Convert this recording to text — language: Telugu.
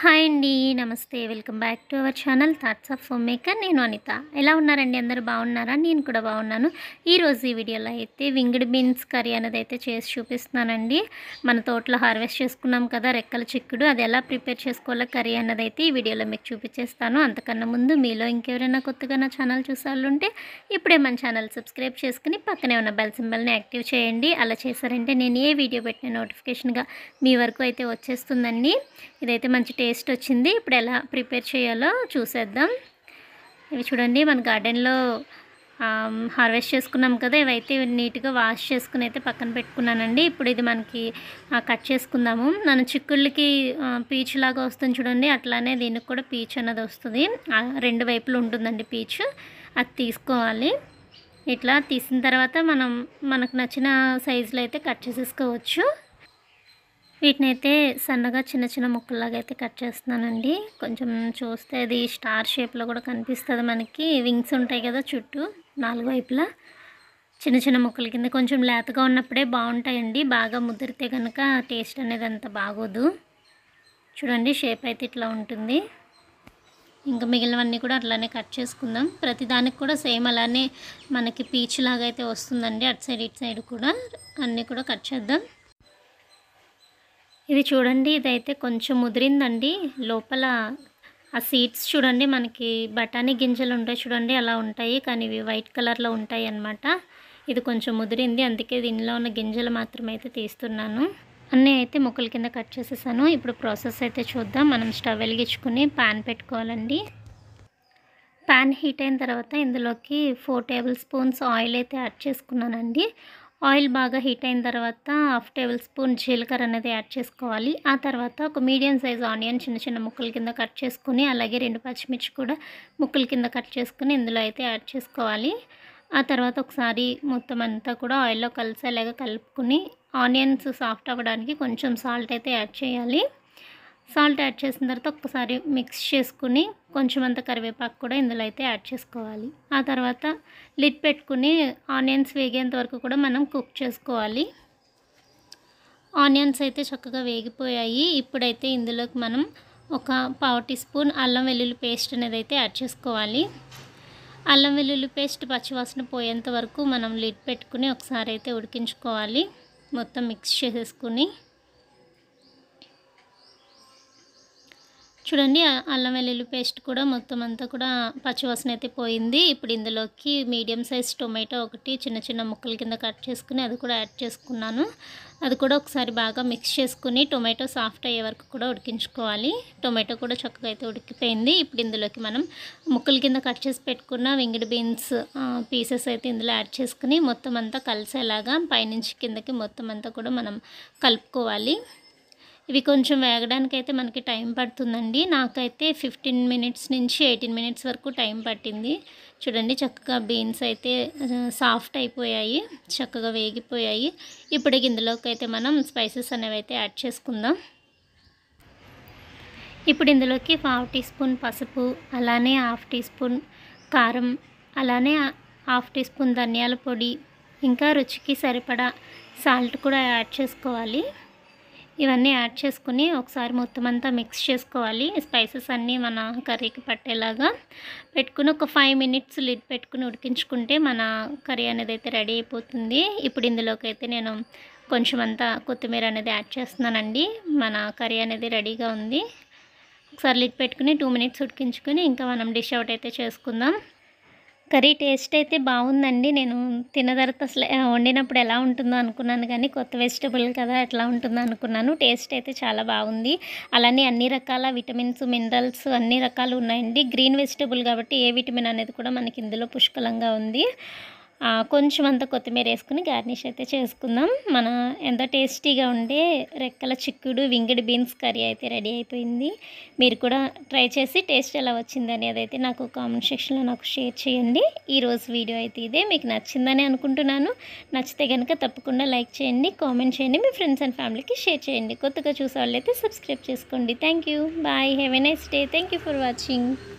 హాయ్ అండి నమస్తే welcome back to our channel thoughts of home maker నేను అనిత ఎలా ఉన్నారండి అందరు బాగున్నారా నేను కూడా బాగున్నాను ఈరోజు ఈ వీడియోలో అయితే వింగిడ్ బీన్స్ కర్రీ అనేది అయితే చేసి చూపిస్తున్నానండి మన తోటలో హార్వెస్ట్ చేసుకున్నాం కదా రెక్కల చిక్కుడు అది ఎలా ప్రిపేర్ చేసుకోవాలో కర్రీ అన్నది అయితే ఈ వీడియోలో మీకు చూపించేస్తాను అంతకన్నా ముందు మీలో ఇంకెవరైనా కొత్తగా నా ఛానల్ చూసాలంటే ఇప్పుడే మన ఛానల్ సబ్స్క్రైబ్ చేసుకుని పక్కనే ఉన్న బెల్ సింబల్ని యాక్టివ్ చేయండి అలా చేశారంటే నేను ఏ వీడియో పెట్టిన నోటిఫికేషన్గా మీ వరకు అయితే వచ్చేస్తుందండి ఇదైతే మంచి పేస్ట్ వచ్చింది ఇప్పుడు ఎలా ప్రిపేర్ చేయాలో చూసేద్దాం ఇవి చూడండి మన గార్డెన్లో హార్వెస్ట్ చేసుకున్నాం కదా ఇవైతే నీట్గా వాష్ చేసుకుని అయితే పక్కన పెట్టుకున్నానండి ఇప్పుడు ఇది మనకి కట్ చేసుకుందాము నన్ను చిక్కుళ్ళకి పీచ్ లాగా వస్తుంది చూడండి అట్లానే దీనికి కూడా పీచ్ అన్నది వస్తుంది రెండు వైపులు ఉంటుందండి పీచ్ అది తీసుకోవాలి ఇట్లా తీసిన తర్వాత మనం మనకు నచ్చిన సైజులో అయితే కట్ చేసేసుకోవచ్చు వీటినైతే సన్నగా చిన్న చిన్న ముక్కల్లాగా అయితే కట్ చేస్తున్నానండి కొంచెం చూస్తే అది స్టార్ షేప్లో కూడా కనిపిస్తుంది మనకి వింగ్స్ ఉంటాయి కదా చుట్టూ నాలుగు వైపులా చిన్న చిన్న ముక్కల కింద కొంచెం లేతగా ఉన్నప్పుడే బాగుంటాయండి బాగా ముదిరితే కనుక టేస్ట్ అనేది అంత బాగోదు చూడండి షేప్ అయితే ఇట్లా ఉంటుంది ఇంకా మిగిలినవన్నీ కూడా అట్లానే కట్ చేసుకుందాం ప్రతిదానికి కూడా సేమ్ అలానే మనకి పీచ్ లాగా అయితే వస్తుందండి అటు సైడ్ ఇటు సైడ్ కూడా అన్నీ కూడా కట్ చేద్దాం ఇది చూడండి ఇదైతే కొంచెం ముదిరిందండి లోపల ఆ సీడ్స్ చూడండి మనకి బఠానీ గింజలు ఉంటాయి చూడండి అలా ఉంటాయి కానీ ఇవి వైట్ కలర్లో ఉంటాయి అన్నమాట ఇది కొంచెం ముదిరింది అందుకే దీనిలో ఉన్న గింజలు మాత్రమైతే అయితే తీస్తున్నాను అన్నీ అయితే మొక్కల కింద కట్ చేసేసాను ఇప్పుడు ప్రాసెస్ అయితే చూద్దాం మనం స్టవ్ వెలిగించుకుని ప్యాన్ పెట్టుకోవాలండి ప్యాన్ హీట్ అయిన తర్వాత ఇందులోకి ఫోర్ టేబుల్ స్పూన్స్ ఆయిల్ అయితే యాడ్ చేసుకున్నానండి ఆయిల్ బాగా హీట్ అయిన తర్వాత హాఫ్ టేబుల్ స్పూన్ జీలకర్ర అనేది యాడ్ చేసుకోవాలి ఆ తర్వాత ఒక మీడియం సైజ్ ఆనియన్ చిన్న చిన్న ముక్కల కింద కట్ చేసుకుని అలాగే రెండు పచ్చిమిర్చి కూడా ముక్కల కింద కట్ చేసుకుని ఇందులో అయితే యాడ్ చేసుకోవాలి ఆ తర్వాత ఒకసారి మొత్తం అంతా కూడా ఆయిల్లో కలిసేలాగా కలుపుకుని ఆనియన్స్ సాఫ్ట్ అవ్వడానికి కొంచెం సాల్ట్ అయితే యాడ్ చేయాలి సాల్ట్ యాడ్ చేసిన తర్వాత ఒక్కసారి మిక్స్ చేసుకుని కొంచెం అంత కరివేపాకు కూడా ఇందులో అయితే యాడ్ చేసుకోవాలి ఆ తర్వాత లిడ్ పెట్టుకుని ఆనియన్స్ వేగేంత వరకు కూడా మనం కుక్ చేసుకోవాలి ఆనియన్స్ అయితే చక్కగా వేగిపోయాయి ఇప్పుడైతే ఇందులోకి మనం ఒక పావు టీ స్పూన్ అల్లం వెల్లుల్లి పేస్ట్ అనేది అయితే యాడ్ చేసుకోవాలి అల్లం వెల్లుల్లి పేస్ట్ పచ్చివాసన పోయేంత వరకు మనం లిడ్ పెట్టుకుని ఒకసారి అయితే ఉడికించుకోవాలి మొత్తం మిక్స్ చేసేసుకుని చూడండి అల్లం వెల్లుల్లి పేస్ట్ కూడా మొత్తం అంతా కూడా పచ్చివాసన అయితే పోయింది ఇప్పుడు ఇందులోకి మీడియం సైజ్ టొమాటో ఒకటి చిన్న చిన్న ముక్కల కింద కట్ చేసుకుని అది కూడా యాడ్ చేసుకున్నాను అది కూడా ఒకసారి బాగా మిక్స్ చేసుకుని టొమాటో సాఫ్ట్ అయ్యే వరకు కూడా ఉడికించుకోవాలి టొమాటో కూడా చక్కగా అయితే ఉడికిపోయింది ఇప్పుడు ఇందులోకి మనం ముక్కల కింద కట్ చేసి పెట్టుకున్న వింగిడ్ బీన్స్ పీసెస్ అయితే ఇందులో యాడ్ చేసుకుని మొత్తం అంతా కలిసేలాగా పైనుంచి కిందకి మొత్తం అంతా కూడా మనం కలుపుకోవాలి ఇవి కొంచెం వేగడానికి అయితే మనకి టైం పడుతుందండి నాకైతే ఫిఫ్టీన్ మినిట్స్ నుంచి ఎయిటీన్ మినిట్స్ వరకు టైం పట్టింది చూడండి చక్కగా బీన్స్ అయితే సాఫ్ట్ అయిపోయాయి చక్కగా వేగిపోయాయి ఇప్పుడు ఇందులోకి అయితే మనం స్పైసెస్ అనేవి అయితే యాడ్ చేసుకుందాం ఇప్పుడు ఇందులోకి పావు టీ స్పూన్ పసుపు అలానే హాఫ్ టీ స్పూన్ కారం అలానే హాఫ్ టీ స్పూన్ ధనియాల పొడి ఇంకా రుచికి సరిపడా సాల్ట్ కూడా యాడ్ చేసుకోవాలి ఇవన్నీ యాడ్ చేసుకుని ఒకసారి మొత్తం అంతా మిక్స్ చేసుకోవాలి స్పైసెస్ అన్నీ మన కర్రీకి పట్టేలాగా పెట్టుకుని ఒక ఫైవ్ మినిట్స్ లిడ్ పెట్టుకుని ఉడికించుకుంటే మన కర్రీ అనేది అయితే రెడీ అయిపోతుంది ఇప్పుడు ఇందులోకి అయితే నేను కొంచెం అంతా కొత్తిమీర అనేది యాడ్ చేస్తున్నానండి మన కర్రీ అనేది రెడీగా ఉంది ఒకసారి లిడ్ పెట్టుకుని టూ మినిట్స్ ఉడికించుకుని ఇంకా మనం డిష్ అవుట్ అయితే చేసుకుందాం కర్రీ టేస్ట్ అయితే బాగుందండి నేను తిన్న తర్వాత అసలు వండినప్పుడు ఎలా ఉంటుందో అనుకున్నాను కానీ కొత్త వెజిటబుల్ కదా ఎట్లా ఉంటుందో అనుకున్నాను టేస్ట్ అయితే చాలా బాగుంది అలానే అన్ని రకాల విటమిన్స్ మినరల్స్ అన్ని రకాలు ఉన్నాయండి గ్రీన్ వెజిటబుల్ కాబట్టి ఏ విటమిన్ అనేది కూడా మనకి ఇందులో పుష్కలంగా ఉంది కొంచెం అంత కొత్తిమీర వేసుకుని గార్నిష్ అయితే చేసుకుందాం మన ఎంతో టేస్టీగా ఉండే రెక్కల చిక్కుడు వింగిడి బీన్స్ కర్రీ అయితే రెడీ అయిపోయింది మీరు కూడా ట్రై చేసి టేస్ట్ ఎలా వచ్చింది అనేది అయితే నాకు కామెంట్ సెక్షన్లో నాకు షేర్ చేయండి ఈరోజు వీడియో అయితే ఇదే మీకు నచ్చిందని అనుకుంటున్నాను నచ్చితే కనుక తప్పకుండా లైక్ చేయండి కామెంట్ చేయండి మీ ఫ్రెండ్స్ అండ్ ఫ్యామిలీకి షేర్ చేయండి కొత్తగా చూసే వాళ్ళైతే సబ్స్క్రైబ్ చేసుకోండి thank you bye have a nice day thank you for watching